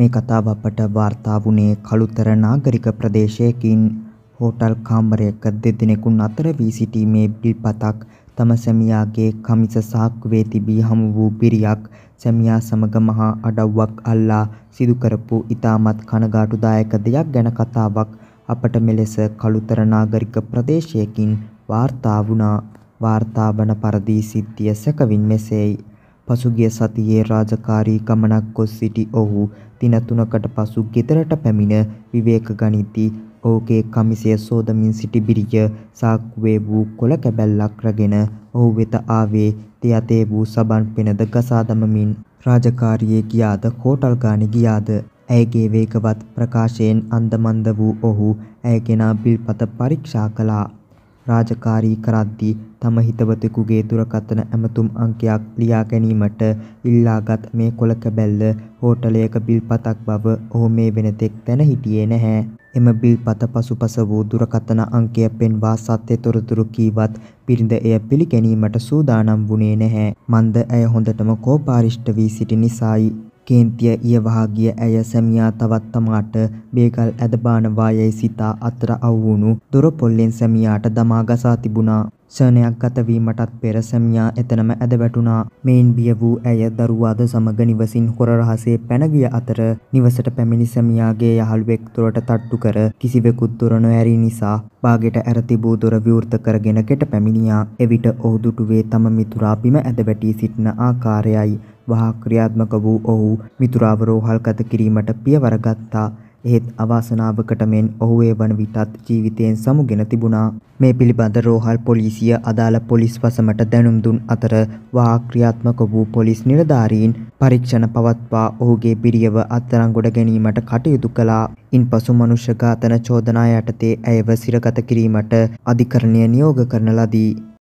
මේ කතාව අපට වාර්තා වුණේ කළුතර නාගරික ප්‍රදේශයකින් හෝටල් කාමරයක දෙදෙනෙකුන් අතර වී සිටීමේ බිල්පතක් තම සැමියාගේ කමිස සාක්කුවේ තිබී හමු වූ බිරියක් සැමියා සමග මහා අඩව්වක් අල්ලා සිදු කරපු ඉතාමත් කනගාටුදායක දෙයක් ගැන කතාවක් අපට මෙලෙස කළුතර නාගරික ප්‍රදේශයකින් වාර්තා වුණා වාර්තාවන පරදී සිද්ධිය සැකවින් මෙසේයි පසුගිය සතියේ රාජකාරී ගමනක් ගොස් සිටි ඔහු දින තුනකට පසු ගෙදරට පැමිණ විවේක ගනිද්දී ඔහුගේ කමිසය සෝදමින් සිටි බිරිය සාක්කුවේ වූ කොළ කැබැල්ලක් රැගෙන ඔහු වෙත ආවේ තේ අතේ වූ සබන් පෙනද ගසා දමමින් රාජකාරියේ ගියාද හෝටල් ගානේ ගියාද ඇයගේ වේගවත් ප්‍රකාශයෙන් අන්දමන්ද වූ ඔහු ඇයගෙනා බිල්පත පරීක්ෂා කළා රාජකාරී කරද්දී තම හිතවතෙකුගේ දුරකථන ඇමතුම් අංකයක් ලියා ගැනීමට ඉල්ලාගත් මේ කොළ කැබැල්ල හෝටලයක බිල්පතක් බව ඔහු මේ වෙනතෙක් දැන හිටියේ නැහැ. එම බිල්පත පසුපස වූ දුරකථන අංකය පෙන්වා සත්‍ය තොරතුරු කීවත් බිරිඳ එය පිළිගැනීමට සූදානම් වුණේ නැහැ. මන්ද ඇය හොඳටම කෝපාරිෂ්ඨ වී සිටි නිසායි කේන්තිය ඉයවහා ගිය ඇය සැමියා තවත් තමාට බේකල් ඇදබානවා යැයි සිතා අතර අවුණු දොරපොල්ලෙන් සැමියාට දමා ගසා තිබුණා. ෂණයක් ගතවීමටත් පෙර සැමියා එතනම ඇද වැටුණා. මෙයින් බිය වූ ඇය දරුවාද සමග නිවසින් හොර රහසේ පැන ගිය අතර නිවසට පැමිණි සැමියාගේ යහළුවෙක් දොරට තට්ටු කර කිසිවෙකුත් දොර නොඇරි නිසා බාගෙට ඇර තිබූ දොර විවෘත කරගෙන ගෙට පැමිණියා. එවිට ඔහු දුටුවේ තම මිතුරා බිම ඇද වැටී සිටින ආකාරයයි. වහා ක්‍රියාත්මක වූ ඔහු මිතුරාව රෝහල්ගත කිරීමට පියවර ගත්තා. එහෙත් අවාසනාවකට මෙන් ඔහු ඒ වන විටත් ජීවිතයෙන් සමුගෙන තිබුණා. මේ පිළිබඳ රෝහල් පොලිසිය අදාළ පොලිස් වසමට දැනුම් දුන් අතර වහා ක්‍රියාත්මක වූ පොලිස් නිලධාරීන් පරීක්ෂණ පවත්වා ඔහුගේ පිරියව අත්තරංගොඩ ගැනීමට කටයුතු කළා. ඉන්පසු මනුෂ්‍ය ඝාතන චෝදනා යටතේ ඇයව සිරගත කිරීමට අධිකරණය නියෝග කරන ලදී.